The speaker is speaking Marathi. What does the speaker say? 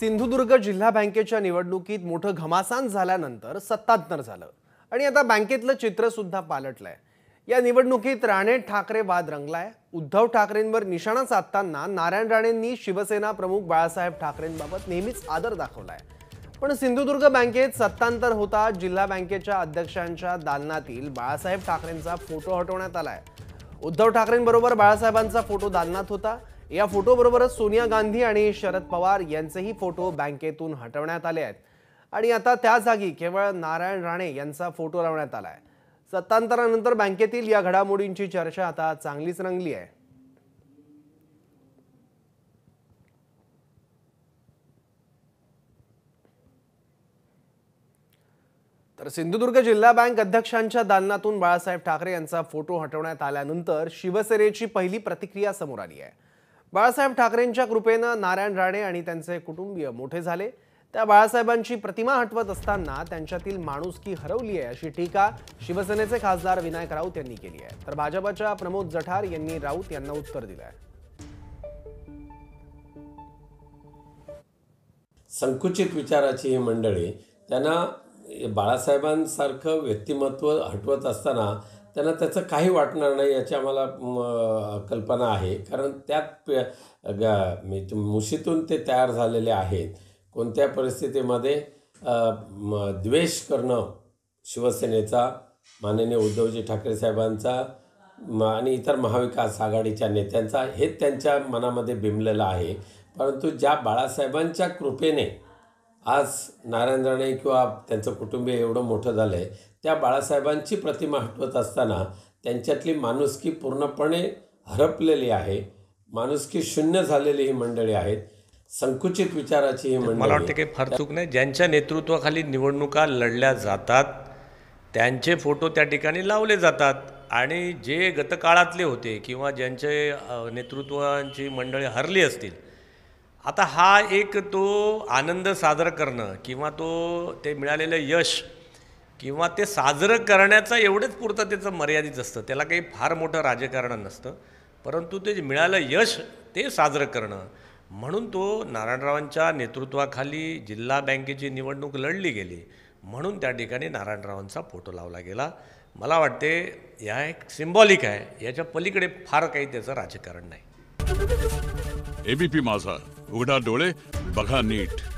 सिंधुदुर्ग जिल्हा बँकेच्या निवडणुकीत मोठं घमासान झाल्यानंतर सत्तांतर झालं आणि आता बँकेतलं चित्रसुद्धा पालटलंय या निवडणुकीत राणे ठाकरे वाद रंगलाय उद्धव ठाकरेंवर निशाणा साधताना नारायण राणेंनी शिवसेना प्रमुख बाळासाहेब ठाकरेंबाबत नेहमीच आदर दाखवलाय पण सिंधुदुर्ग बँकेत सत्तांतर होता जिल्हा बँकेच्या अध्यक्षांच्या दालनातील बाळासाहेब ठाकरेंचा फोटो हटवण्यात आलाय उद्धव ठाकरेंबरोबर बाळासाहेबांचा फोटो दालनात होता या फोटोबरोबरच सोनिया गांधी आणि शरद पवार यांचेही फोटो बँकेतून हटवण्यात आले आहेत आणि आता त्या जागी केवळ नारायण राणे यांचा फोटो लावण्यात आला आहे सत्तांतरानंतर बँकेतील या घडामोडींची चर्चा आता चांगलीच रंगली आहे तर सिंधुदुर्ग जिल्हा बँक अध्यक्षांच्या दालनातून बाळासाहेब ठाकरे यांचा फोटो हटवण्यात आल्यानंतर शिवसेनेची पहिली प्रतिक्रिया समोर आली आहे बाळासाहेब ठाकरेंच्या कृपेनं नारायण राणे आणि त्यांचे कुटुंबीय मोठे झाले त्या बाळासाहेबांची प्रतिमा हटवत असताना त्यांच्यातील माणुसकी हरवली आहे अशी टीका शिवसेनेचे खासदार विनायक राऊत यांनी केली आहे तर भाजपाच्या प्रमोद जठार यांनी राऊत यांना उत्तर दिलं आहे संकुचित विचाराची ही मंडळी त्यांना बाळासाहेबांसारखं व्यक्तिमत्व हटवत असताना त्यांना त्याचं काही वाटणार नाही याची आम्हाला कल्पना आहे कारण त्यात ग मुशीतून ते तयार झालेले आहेत कोणत्या परिस्थितीमध्ये द्वेष करणं शिवसेनेचा माननीय उद्धवजी ठाकरे साहेबांचा आणि इतर महाविकास आघाडीच्या नेत्यांचा हे त्यांच्या मनामध्ये बिंबलेलं आहे परंतु ज्या बाळासाहेबांच्या कृपेने आज नारायण राणे किंवा त्यांचं कुटुंबीय एवढं मोठं झालं आहे त्या बाळासाहेबांची प्रतिमा हटवत असताना त्यांच्यातली माणुसकी पूर्णपणे हरपलेली आहे माणुसकी शून्य झालेली ही मंडळी आहेत संकुचित विचाराची ही मंडळी मला वाटतं काही फार चूक नाही ज्यांच्या नेतृत्वाखाली निवडणुका लढल्या जातात त्यांचे फोटो त्या ठिकाणी लावले जातात आणि जे गतकाळातले होते किंवा ज्यांचे नेतृत्वांची मंडळी हरली असतील आता हा एक तो आनंद साजरा करणं किंवा तो ते मिळालेलं यश किंवा ते साजरं करण्याचा एवढंच पुरतं त्याचं मर्यादित असतं त्याला काही फार मोठं राजकारण नसतं परंतु ते मिळालं यश ते साजरं करणं म्हणून तो नारायणरावांच्या नेतृत्वाखाली जिल्हा बँकेची निवडणूक लढली गेली म्हणून त्या ठिकाणी नारायणरावांचा फोटो लावला गेला मला वाटते या एक सिम्बॉलिक आहे याच्या पलीकडे फार काही त्याचं राजकारण नाही एबीपी माझा उघडा डोळे बघा नीट